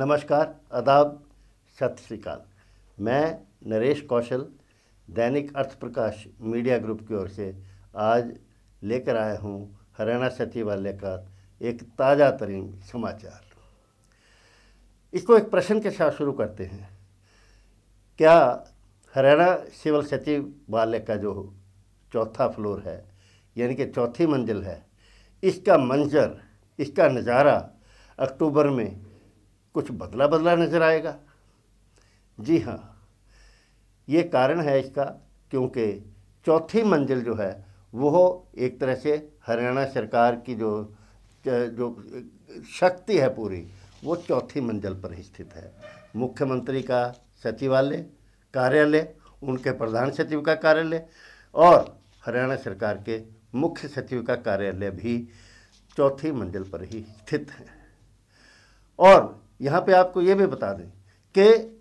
नमस्कार आदाब सत श्रीकाल मैं नरेश कौशल दैनिक अर्थ प्रकाश मीडिया ग्रुप की ओर से आज लेकर आया हूँ हरियाणा सचिवालय का एक ताज़ा तरीन समाचार इसको एक प्रश्न के साथ शुरू करते हैं क्या हरियाणा सिविल सचिवालय का जो चौथा फ्लोर है यानी कि चौथी मंजिल है इसका मंजर इसका नज़ारा अक्टूबर में कुछ बदला बदला नजर आएगा जी हाँ ये कारण है इसका क्योंकि चौथी मंजिल जो है वो एक तरह से हरियाणा सरकार की जो जो शक्ति है पूरी वो चौथी मंजिल पर स्थित है मुख्यमंत्री का सचिवालय कार्यालय उनके प्रधान सचिव का कार्यालय और हरियाणा सरकार के मुख्य सचिव का कार्यालय भी चौथी मंजिल पर ही स्थित है और यहाँ पे आपको ये भी बता दें कि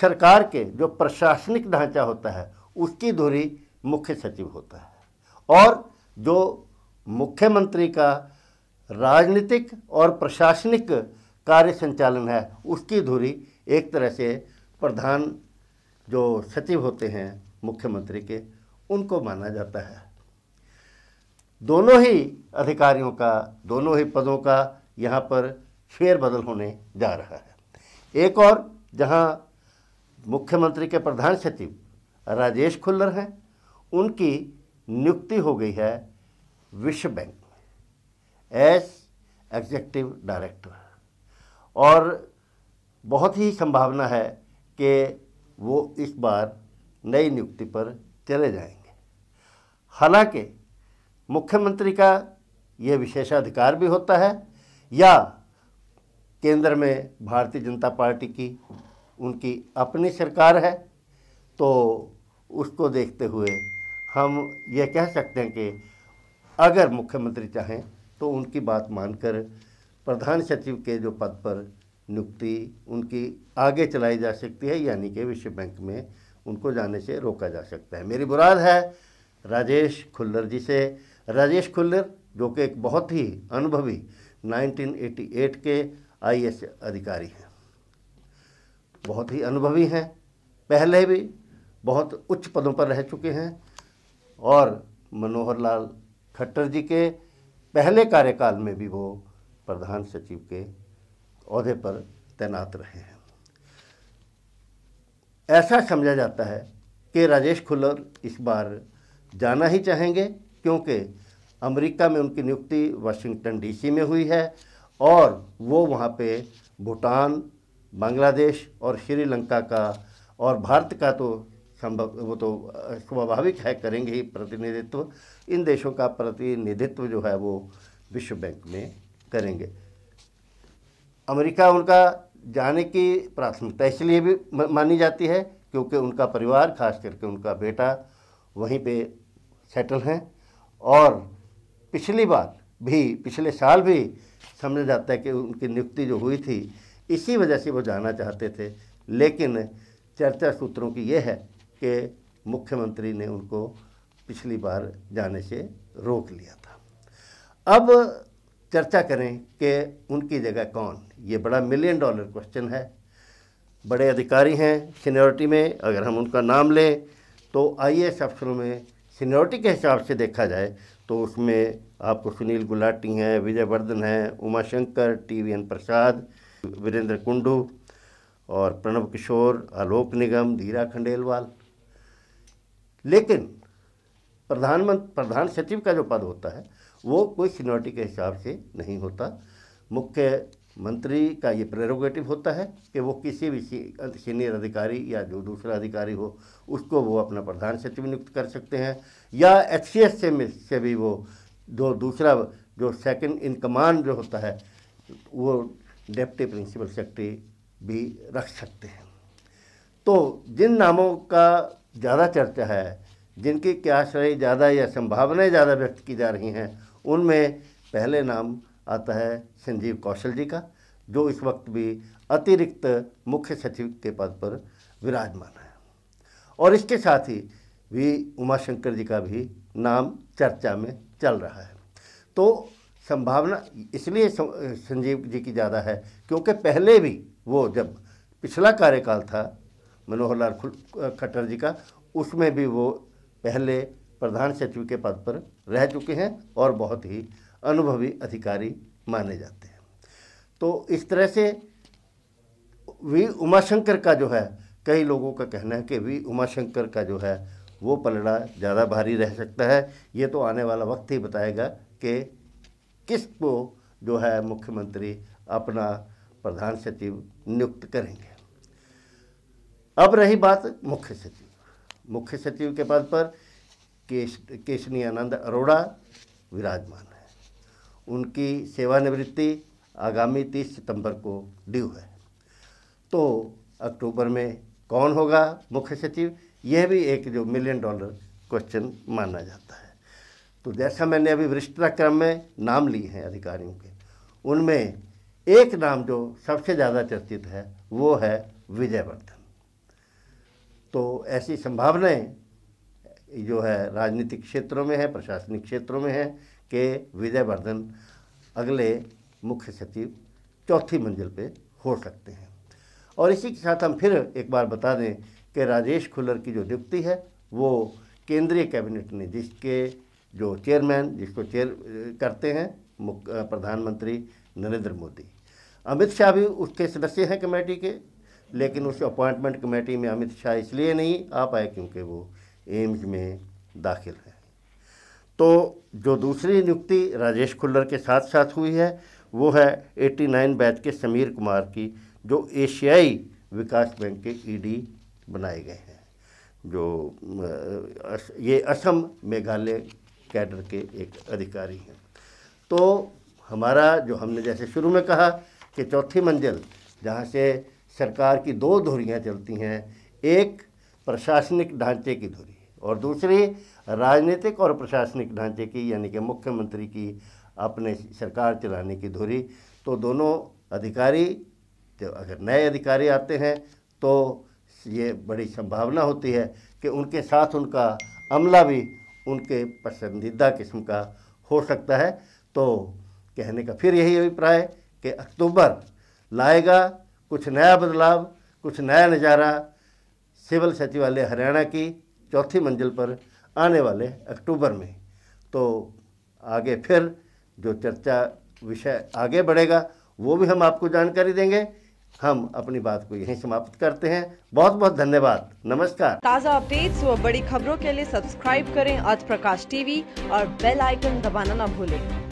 सरकार के जो प्रशासनिक ढांचा होता है उसकी धुरी मुख्य सचिव होता है और जो मुख्यमंत्री का राजनीतिक और प्रशासनिक कार्य संचालन है उसकी धुरी एक तरह से प्रधान जो सचिव होते हैं मुख्यमंत्री के उनको माना जाता है दोनों ही अधिकारियों का दोनों ही पदों का यहाँ पर फेरबदल होने जा रहा है एक और जहां मुख्यमंत्री के प्रधान सचिव राजेश खुल्लर हैं उनकी नियुक्ति हो गई है विश्व बैंक में एज एग्जेक्टिव डायरेक्टर और बहुत ही संभावना है कि वो इस बार नई नियुक्ति पर चले जाएंगे हालांकि मुख्यमंत्री का ये विशेषाधिकार भी होता है या केंद्र में भारतीय जनता पार्टी की उनकी अपनी सरकार है तो उसको देखते हुए हम ये कह सकते हैं कि अगर मुख्यमंत्री चाहें तो उनकी बात मानकर प्रधान सचिव के जो पद पर नियुक्ति उनकी आगे चलाई जा सकती है यानी कि विश्व बैंक में उनको जाने से रोका जा सकता है मेरी बुराद है राजेश खुल्लर जी से राजेश खुल्लर जो कि एक बहुत ही अनुभवी 1988 के आई अधिकारी हैं बहुत ही अनुभवी हैं पहले भी बहुत उच्च पदों पर रह चुके हैं और मनोहर लाल खट्टर जी के पहले कार्यकाल में भी वो प्रधान सचिव के अहदे पर तैनात रहे हैं ऐसा समझा जाता है कि राजेश खुल्लर इस बार जाना ही चाहेंगे क्योंकि अमेरिका में उनकी नियुक्ति वाशिंगटन डीसी में हुई है और वो वहाँ पे भूटान बांग्लादेश और श्रीलंका का और भारत का तो संभव वो तो स्वाभाविक है करेंगे ही प्रतिनिधित्व इन देशों का प्रतिनिधित्व जो है वो विश्व बैंक में करेंगे अमेरिका उनका जाने की प्राथमिकता इसलिए भी मानी जाती है क्योंकि उनका परिवार खास करके उनका बेटा वहीं पे सेटल हैं और पिछली बार भी पिछले साल भी समझा जाता है कि उनकी नियुक्ति जो हुई थी इसी वजह से वो जाना चाहते थे लेकिन चर्चा सूत्रों की यह है कि मुख्यमंत्री ने उनको पिछली बार जाने से रोक लिया था अब चर्चा करें कि उनकी जगह कौन ये बड़ा मिलियन डॉलर क्वेश्चन है बड़े अधिकारी हैं सीनियोरिटी में अगर हम उनका नाम लें तो आई एस अफसरों में सीनियोरिटी के हिसाब से देखा जाए तो उसमें आपको सुनील गुलाटी हैं विजय वर्धन हैं Uma Shankar T V N Prasad Virendra Kundu और प्रणव किशोर आलोक निगम धीरा खंडेलवाल लेकिन प्रधानमंत्री प्रधान सचिव का जो पद होता है वो कोई सीनोरिटी के हिसाब से नहीं होता मुख्य मंत्री का ये प्रेरोगेटिव होता है कि वो किसी भी सीनियर अधिकारी या जो दूसरा अधिकारी हो उसको वो अपना प्रधान सचिव नियुक्त कर सकते हैं या एच सी एस से भी वो जो दूसरा जो सेकंड इन कमांड जो होता है वो डेप्टी प्रिंसिपल सेक्रेटरी भी रख सकते हैं तो जिन नामों का ज़्यादा चर्चा है जिनकी क्या आश्रय ज़्यादा या संभावनाएं ज़्यादा व्यक्त की जा रही हैं उनमें पहले नाम आता है संजीव कौशल जी का जो इस वक्त भी अतिरिक्त मुख्य सचिव के पद पर विराजमान है और इसके साथ ही भी उमाशंकर जी का भी नाम चर्चा में चल रहा है तो संभावना इसलिए संजीव जी की ज़्यादा है क्योंकि पहले भी वो जब पिछला कार्यकाल था मनोहर लाल खट्टर जी का उसमें भी वो पहले प्रधान सचिव के पद पर रह चुके हैं और बहुत ही अनुभवी अधिकारी माने जाते हैं तो इस तरह से वी उमाशंकर का जो है कई लोगों का कहना है कि वी उमाशंकर का जो है वो पलड़ा ज़्यादा भारी रह सकता है ये तो आने वाला वक्त ही बताएगा कि किसको जो है मुख्यमंत्री अपना प्रधान सचिव नियुक्त करेंगे अब रही बात मुख्य सचिव मुख्य सचिव के पद पर केश केशनी आनंद अरोड़ा विराजमान उनकी सेवानिवृत्ति आगामी तीस सितंबर को ड्यू है तो अक्टूबर में कौन होगा मुख्य सचिव यह भी एक जो मिलियन डॉलर क्वेश्चन माना जाता है तो जैसा मैंने अभी वृष्टाक्रम में नाम लिए हैं अधिकारियों के उनमें एक नाम जो सबसे ज़्यादा चर्चित है वो है विजयवर्धन तो ऐसी संभावनाएं जो है राजनीतिक क्षेत्रों में है प्रशासनिक क्षेत्रों में है के विजयवर्धन अगले मुख्य सचिव चौथी मंजिल पे हो सकते हैं और इसी के साथ हम फिर एक बार बता दें कि राजेश खुल्लर की जो नियुक्ति है वो केंद्रीय कैबिनेट ने जिसके जो चेयरमैन जिसको चेयर करते हैं प्रधानमंत्री नरेंद्र मोदी अमित शाह भी उसके सदस्य हैं कमेटी के लेकिन उस अपॉइंटमेंट कमेटी में अमित शाह इसलिए नहीं आ पाए क्योंकि वो एम्स में दाखिल हैं तो जो दूसरी नियुक्ति राजेश खुल्लर के साथ साथ हुई है वो है 89 बैच के समीर कुमार की जो एशियाई विकास बैंक के ईडी e बनाए गए हैं जो ये असम मेघालय कैडर के एक अधिकारी हैं तो हमारा जो हमने जैसे शुरू में कहा कि चौथी मंजिल जहाँ से सरकार की दो धुरियाँ चलती हैं एक प्रशासनिक ढांचे की धुरी और दूसरी राजनीतिक और प्रशासनिक ढांचे की यानी कि मुख्यमंत्री की अपने सरकार चलाने की धुरी तो दोनों अधिकारी तो अगर नए अधिकारी आते हैं तो ये बड़ी संभावना होती है कि उनके साथ उनका अमला भी उनके पसंदीदा किस्म का हो सकता है तो कहने का फिर यही अभिप्राय कि अक्टूबर लाएगा कुछ नया बदलाव कुछ नया नज़ारा सिविल सचिवालय हरियाणा की चौथी मंजिल पर आने वाले अक्टूबर में तो आगे फिर जो चर्चा विषय आगे बढ़ेगा वो भी हम आपको जानकारी देंगे हम अपनी बात को यहीं समाप्त करते हैं बहुत बहुत धन्यवाद नमस्कार ताज़ा अपडेट्स व बड़ी खबरों के लिए सब्सक्राइब करें आज प्रकाश टीवी और बेल आइकन दबाना न भूलें